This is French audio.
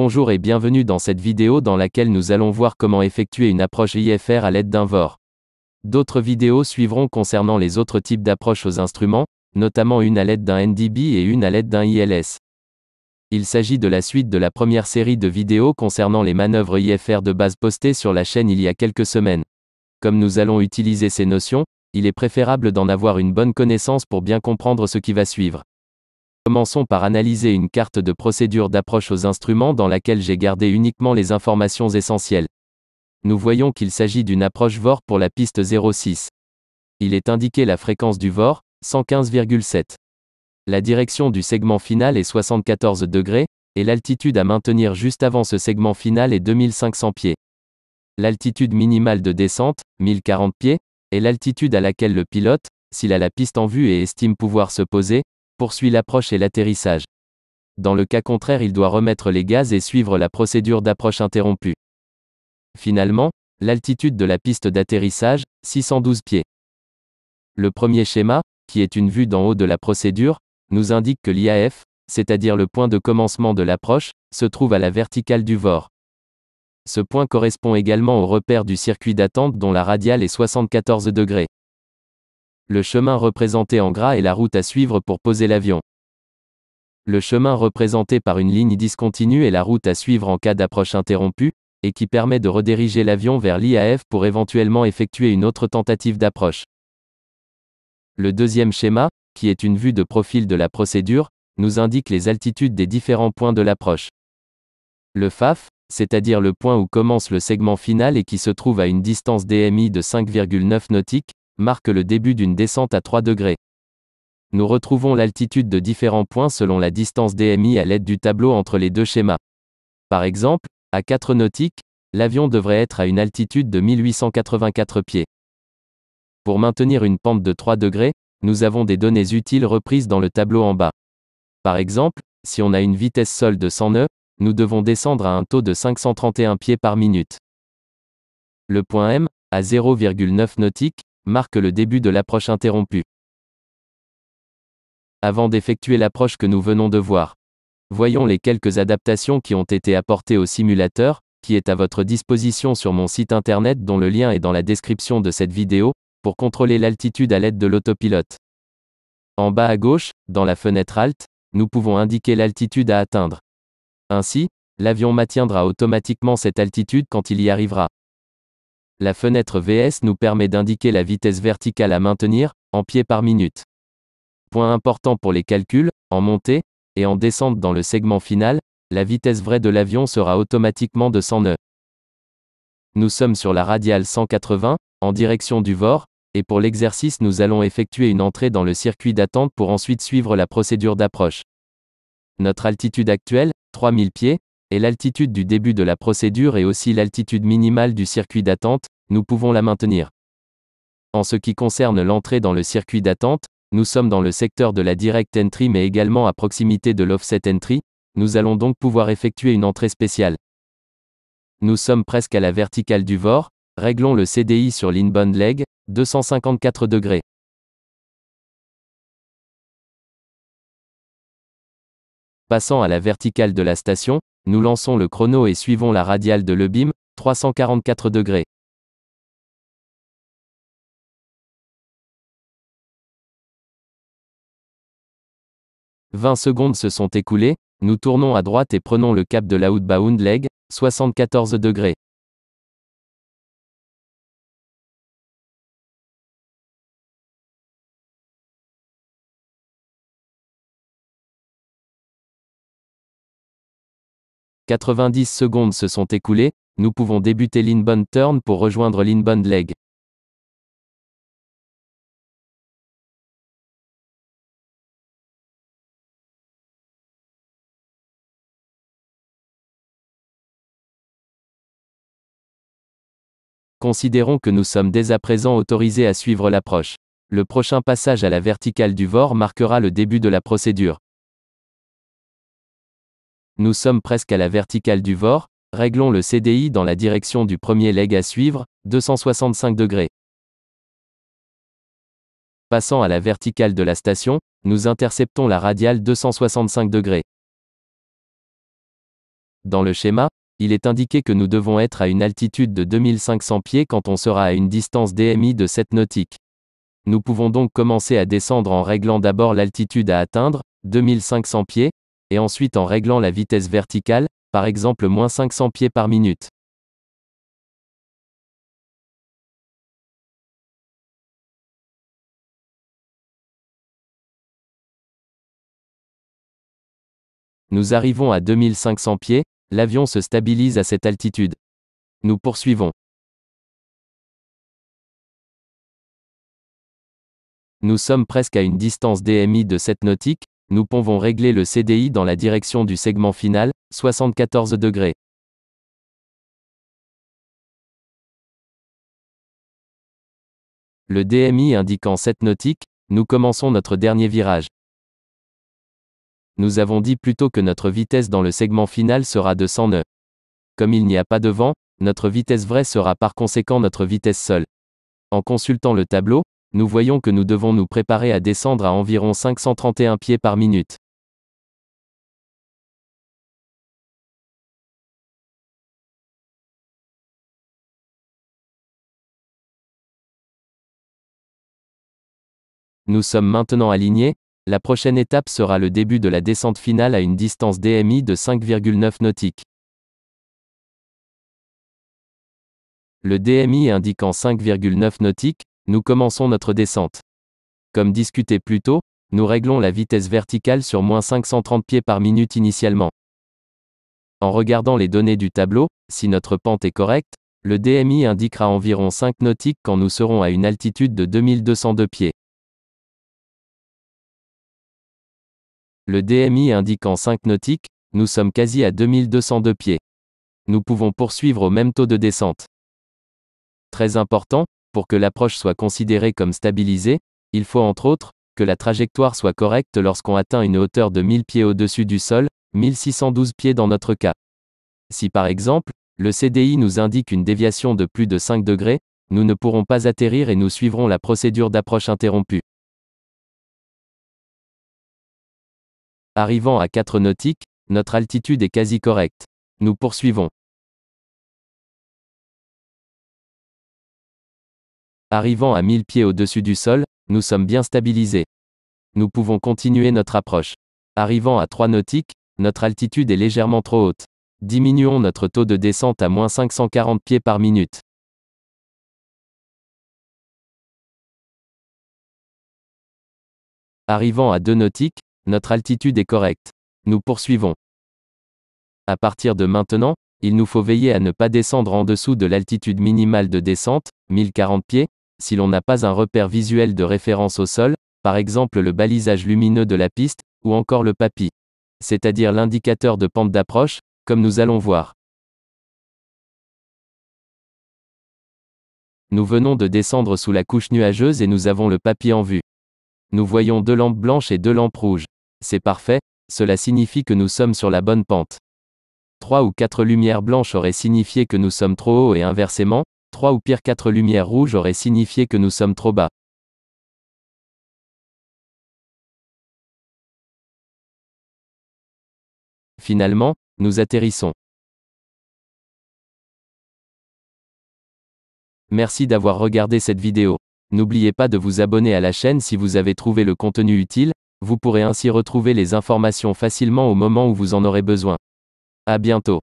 Bonjour et bienvenue dans cette vidéo dans laquelle nous allons voir comment effectuer une approche IFR à l'aide d'un VOR. D'autres vidéos suivront concernant les autres types d'approches aux instruments, notamment une à l'aide d'un NDB et une à l'aide d'un ILS. Il s'agit de la suite de la première série de vidéos concernant les manœuvres IFR de base postées sur la chaîne il y a quelques semaines. Comme nous allons utiliser ces notions, il est préférable d'en avoir une bonne connaissance pour bien comprendre ce qui va suivre. Commençons par analyser une carte de procédure d'approche aux instruments dans laquelle j'ai gardé uniquement les informations essentielles. Nous voyons qu'il s'agit d'une approche VOR pour la piste 06. Il est indiqué la fréquence du VOR, 115,7. La direction du segment final est 74 degrés, et l'altitude à maintenir juste avant ce segment final est 2500 pieds. L'altitude minimale de descente, 1040 pieds, est l'altitude à laquelle le pilote, s'il a la piste en vue et estime pouvoir se poser, poursuit l'approche et l'atterrissage. Dans le cas contraire, il doit remettre les gaz et suivre la procédure d'approche interrompue. Finalement, l'altitude de la piste d'atterrissage, 612 pieds. Le premier schéma, qui est une vue d'en haut de la procédure, nous indique que l'IAF, c'est-à-dire le point de commencement de l'approche, se trouve à la verticale du VOR. Ce point correspond également au repère du circuit d'attente dont la radiale est 74 degrés. Le chemin représenté en gras est la route à suivre pour poser l'avion. Le chemin représenté par une ligne discontinue est la route à suivre en cas d'approche interrompue, et qui permet de rediriger l'avion vers l'IAF pour éventuellement effectuer une autre tentative d'approche. Le deuxième schéma, qui est une vue de profil de la procédure, nous indique les altitudes des différents points de l'approche. Le FAF, c'est-à-dire le point où commence le segment final et qui se trouve à une distance DMI de 5,9 nautiques, marque le début d'une descente à 3 degrés. Nous retrouvons l'altitude de différents points selon la distance DMI à l'aide du tableau entre les deux schémas. Par exemple, à 4 nautiques, l'avion devrait être à une altitude de 1884 pieds. Pour maintenir une pente de 3 degrés, nous avons des données utiles reprises dans le tableau en bas. Par exemple, si on a une vitesse sol de 100 nœuds, nous devons descendre à un taux de 531 pieds par minute. Le point M, à 0,9 nautique, marque le début de l'approche interrompue. Avant d'effectuer l'approche que nous venons de voir, voyons les quelques adaptations qui ont été apportées au simulateur, qui est à votre disposition sur mon site internet dont le lien est dans la description de cette vidéo, pour contrôler l'altitude à l'aide de l'autopilote. En bas à gauche, dans la fenêtre Alt, nous pouvons indiquer l'altitude à atteindre. Ainsi, l'avion maintiendra automatiquement cette altitude quand il y arrivera. La fenêtre VS nous permet d'indiquer la vitesse verticale à maintenir, en pieds par minute. Point important pour les calculs, en montée, et en descente dans le segment final, la vitesse vraie de l'avion sera automatiquement de 100 nœuds. Nous sommes sur la radiale 180, en direction du VOR, et pour l'exercice nous allons effectuer une entrée dans le circuit d'attente pour ensuite suivre la procédure d'approche. Notre altitude actuelle, 3000 pieds, et l'altitude du début de la procédure et aussi l'altitude minimale du circuit d'attente, nous pouvons la maintenir. En ce qui concerne l'entrée dans le circuit d'attente, nous sommes dans le secteur de la direct entry mais également à proximité de l'offset entry, nous allons donc pouvoir effectuer une entrée spéciale. Nous sommes presque à la verticale du VOR, réglons le CDI sur l'inbound leg, 254 degrés. Passant à la verticale de la station, nous lançons le chrono et suivons la radiale de l'EBIM, 344 degrés. Vingt secondes se sont écoulées, nous tournons à droite et prenons le cap de l'outbound leg, 74 degrés. 90 secondes se sont écoulées, nous pouvons débuter l'inbound turn pour rejoindre l'inbound leg. Considérons que nous sommes dès à présent autorisés à suivre l'approche. Le prochain passage à la verticale du VOR marquera le début de la procédure. Nous sommes presque à la verticale du VOR, réglons le CDI dans la direction du premier leg à suivre, 265 degrés. Passant à la verticale de la station, nous interceptons la radiale 265 degrés. Dans le schéma, il est indiqué que nous devons être à une altitude de 2500 pieds quand on sera à une distance DMI de 7 nautiques. Nous pouvons donc commencer à descendre en réglant d'abord l'altitude à atteindre, 2500 pieds, et ensuite en réglant la vitesse verticale, par exemple moins 500 pieds par minute. Nous arrivons à 2500 pieds, l'avion se stabilise à cette altitude. Nous poursuivons. Nous sommes presque à une distance DMI de cette nautique, nous pouvons régler le CDI dans la direction du segment final, 74 degrés. Le DMI indiquant 7 nautiques, nous commençons notre dernier virage. Nous avons dit plutôt que notre vitesse dans le segment final sera de 100 nœuds. Comme il n'y a pas de vent, notre vitesse vraie sera par conséquent notre vitesse seule. En consultant le tableau, nous voyons que nous devons nous préparer à descendre à environ 531 pieds par minute. Nous sommes maintenant alignés, la prochaine étape sera le début de la descente finale à une distance DMI de 5,9 nautiques. Le DMI indiquant 5,9 nautiques, nous commençons notre descente. Comme discuté plus tôt, nous réglons la vitesse verticale sur moins 530 pieds par minute initialement. En regardant les données du tableau, si notre pente est correcte, le DMI indiquera environ 5 nautiques quand nous serons à une altitude de 2202 pieds. Le DMI indiquant 5 nautiques, nous sommes quasi à 2202 pieds. Nous pouvons poursuivre au même taux de descente. Très important, pour que l'approche soit considérée comme stabilisée, il faut entre autres que la trajectoire soit correcte lorsqu'on atteint une hauteur de 1000 pieds au-dessus du sol, 1612 pieds dans notre cas. Si par exemple, le CDI nous indique une déviation de plus de 5 degrés, nous ne pourrons pas atterrir et nous suivrons la procédure d'approche interrompue. Arrivant à 4 nautiques, notre altitude est quasi correcte. Nous poursuivons. Arrivant à 1000 pieds au-dessus du sol, nous sommes bien stabilisés. Nous pouvons continuer notre approche. Arrivant à 3 nautiques, notre altitude est légèrement trop haute. Diminuons notre taux de descente à moins 540 pieds par minute. Arrivant à 2 nautiques, notre altitude est correcte. Nous poursuivons. À partir de maintenant, il nous faut veiller à ne pas descendre en dessous de l'altitude minimale de descente, 1040 pieds, si l'on n'a pas un repère visuel de référence au sol, par exemple le balisage lumineux de la piste, ou encore le papy. c'est-à-dire l'indicateur de pente d'approche, comme nous allons voir. Nous venons de descendre sous la couche nuageuse et nous avons le papier en vue. Nous voyons deux lampes blanches et deux lampes rouges. C'est parfait, cela signifie que nous sommes sur la bonne pente. Trois ou quatre lumières blanches auraient signifié que nous sommes trop haut et inversement, 3 ou pire 4 lumières rouges auraient signifié que nous sommes trop bas. Finalement, nous atterrissons. Merci d'avoir regardé cette vidéo. N'oubliez pas de vous abonner à la chaîne si vous avez trouvé le contenu utile, vous pourrez ainsi retrouver les informations facilement au moment où vous en aurez besoin. À bientôt.